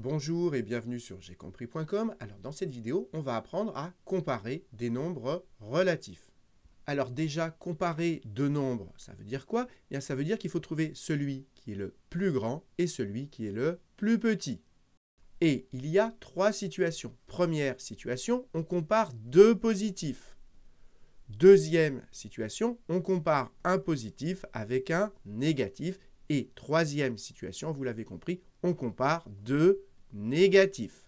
Bonjour et bienvenue sur j'ai compris.com. Alors dans cette vidéo, on va apprendre à comparer des nombres relatifs. Alors déjà, comparer deux nombres, ça veut dire quoi eh bien, Ça veut dire qu'il faut trouver celui qui est le plus grand et celui qui est le plus petit. Et il y a trois situations. Première situation, on compare deux positifs. Deuxième situation, on compare un positif avec un négatif. Et troisième situation, vous l'avez compris, on compare deux négatif.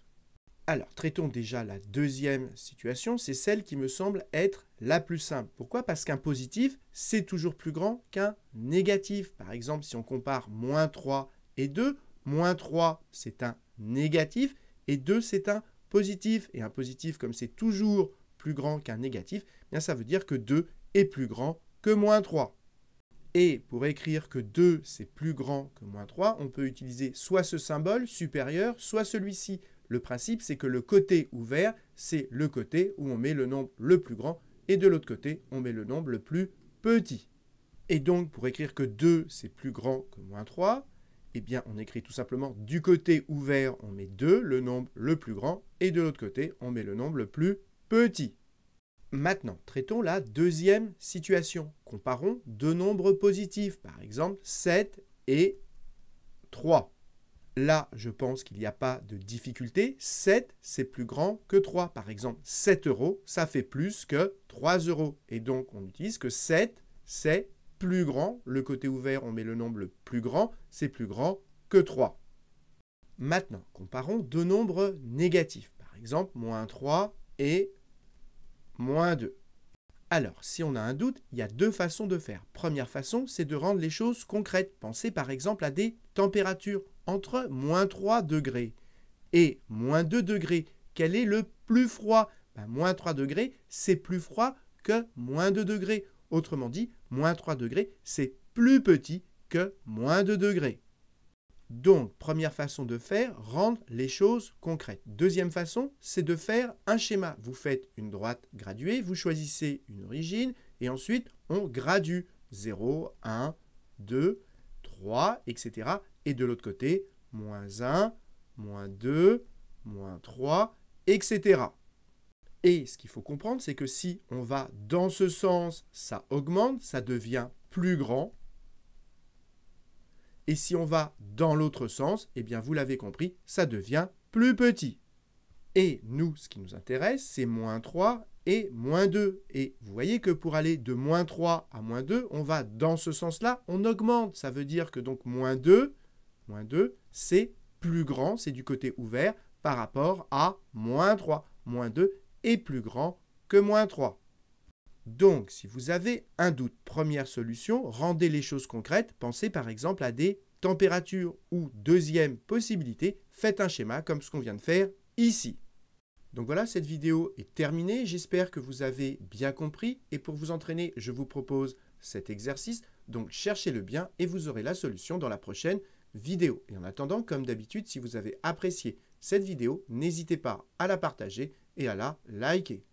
Alors, traitons déjà la deuxième situation, c'est celle qui me semble être la plus simple. Pourquoi Parce qu'un positif, c'est toujours plus grand qu'un négatif. Par exemple, si on compare moins 3 et 2, moins 3, c'est un négatif, et 2, c'est un positif. Et un positif, comme c'est toujours plus grand qu'un négatif, eh bien ça veut dire que 2 est plus grand que moins 3. Et pour écrire que 2 c'est plus grand que moins 3, on peut utiliser soit ce symbole supérieur, soit celui-ci. Le principe c'est que le côté ouvert, c'est le côté où on met le nombre le plus grand, et de l'autre côté, on met le nombre le plus petit. Et donc pour écrire que 2 c'est plus grand que moins 3, eh bien on écrit tout simplement du côté ouvert, on met 2, le nombre le plus grand, et de l'autre côté, on met le nombre le plus petit. Maintenant, traitons la deuxième situation. Comparons deux nombres positifs, par exemple 7 et 3. Là, je pense qu'il n'y a pas de difficulté. 7, c'est plus grand que 3. Par exemple, 7 euros, ça fait plus que 3 euros. Et donc, on utilise que 7, c'est plus grand. Le côté ouvert, on met le nombre plus grand. C'est plus grand que 3. Maintenant, comparons deux nombres négatifs. Par exemple, moins 3 et moins 2. Alors, si on a un doute, il y a deux façons de faire. Première façon, c'est de rendre les choses concrètes. Pensez par exemple à des températures entre moins 3 degrés et moins 2 degrés. Quel est le plus froid ben, Moins 3 degrés, c'est plus froid que moins 2 degrés. Autrement dit, moins 3 degrés, c'est plus petit que moins 2 degrés. Donc, première façon de faire, rendre les choses concrètes. Deuxième façon, c'est de faire un schéma. Vous faites une droite graduée, vous choisissez une origine et ensuite on gradue 0, 1, 2, 3, etc. Et de l'autre côté, moins 1, moins 2, moins 3, etc. Et ce qu'il faut comprendre, c'est que si on va dans ce sens, ça augmente, ça devient plus grand, et si on va dans l'autre sens, eh bien vous l'avez compris, ça devient plus petit. Et nous, ce qui nous intéresse, c'est moins 3 et moins 2. Et vous voyez que pour aller de moins 3 à moins 2, on va dans ce sens-là, on augmente. Ça veut dire que donc moins 2, moins 2, c'est plus grand, c'est du côté ouvert par rapport à moins 3. Moins 2 est plus grand que moins 3. Donc, si vous avez un doute, première solution, rendez les choses concrètes. Pensez par exemple à des températures ou deuxième possibilité, faites un schéma comme ce qu'on vient de faire ici. Donc voilà, cette vidéo est terminée. J'espère que vous avez bien compris. Et pour vous entraîner, je vous propose cet exercice. Donc cherchez-le bien et vous aurez la solution dans la prochaine vidéo. Et en attendant, comme d'habitude, si vous avez apprécié cette vidéo, n'hésitez pas à la partager et à la liker.